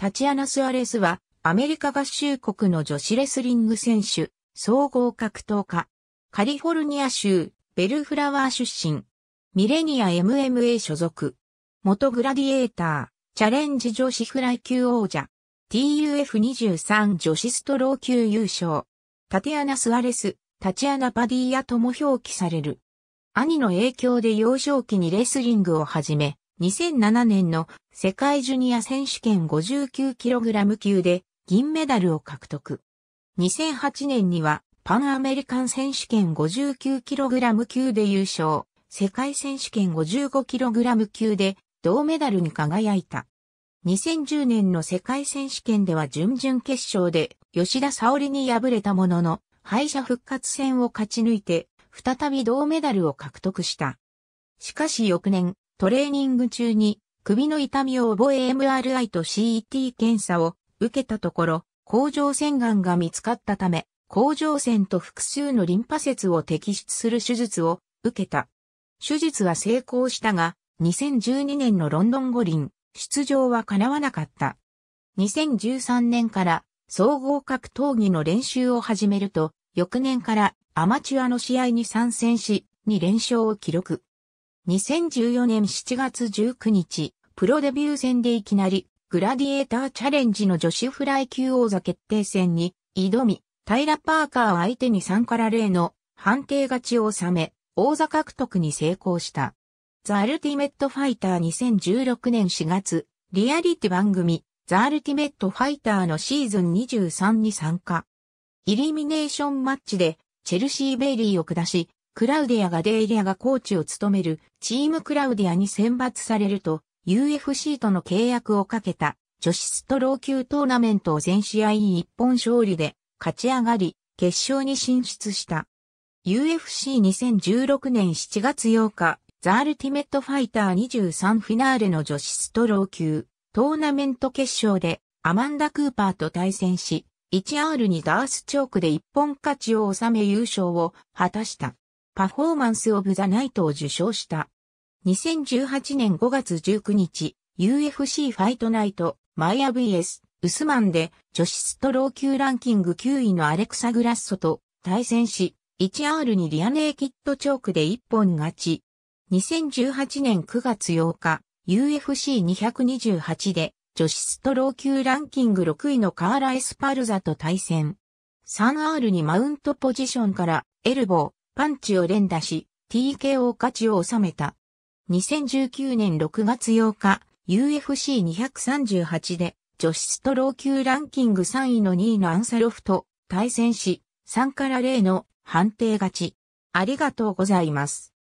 タチアナ・スアレスは、アメリカ合衆国の女子レスリング選手、総合格闘家。カリフォルニア州、ベルフラワー出身。ミレニア MMA 所属。元グラディエーター、チャレンジ女子フライ級王者。TUF23 女子ストロー級優勝。タティアナ・スアレス、タチアナ・パディアとも表記される。兄の影響で幼少期にレスリングを始め、2007年の世界ジュニア選手権 59kg 級で銀メダルを獲得。2008年にはパンアメリカン選手権 59kg 級で優勝、世界選手権 55kg 級で銅メダルに輝いた。2010年の世界選手権では準々決勝で吉田沙織に敗れたものの敗者復活戦を勝ち抜いて再び銅メダルを獲得した。しかし翌年、トレーニング中に首の痛みを覚え MRI と CT 検査を受けたところ、甲状腺がんが見つかったため、甲状腺と複数のリンパ節を摘出する手術を受けた。手術は成功したが、2012年のロンドン五輪、出場は叶わなかった。2013年から総合格闘技の練習を始めると、翌年からアマチュアの試合に参戦し、2連勝を記録。2014年7月19日、プロデビュー戦でいきなり、グラディエーターチャレンジの女子フライ級王座決定戦に挑み、タイラ・パーカー相手に3から0の判定勝ちを収め、王座獲得に成功した。ザ・アルティメット・ファイター2016年4月、リアリティ番組、ザ・アルティメット・ファイターのシーズン23に参加。イリミネーションマッチで、チェルシー・ベイリーを下し、クラウディア・がデイリアがコーチを務めるチームクラウディアに選抜されると UFC との契約をかけた女子ストロー級トーナメントを全試合一本勝利で勝ち上がり決勝に進出した。UFC2016 年7月8日、ザ・アルティメット・ファイター23フィナーレの女子ストロー級トーナメント決勝でアマンダ・クーパーと対戦し、1R にダースチョークで一本勝ちを収め優勝を果たした。パフォーマンス・オブ・ザ・ナイトを受賞した。2018年5月19日、UFC ファイトナイト、マイア VS、ウスマンで女子ストロー級ランキング9位のアレクサ・グラッソと対戦し、1R にリアネーキッドチョークで1本勝ち。2018年9月8日、UFC228 で女子ストロー級ランキング6位のカーラ・エスパルザと対戦。3R にマウントポジションからエルボー、パンチを連打し、TKO 勝ちを収めた。2019年6月8日、UFC238 で女子ストロー級ランキング3位の2位のアンサロフと対戦し、3から0の判定勝ち。ありがとうございます。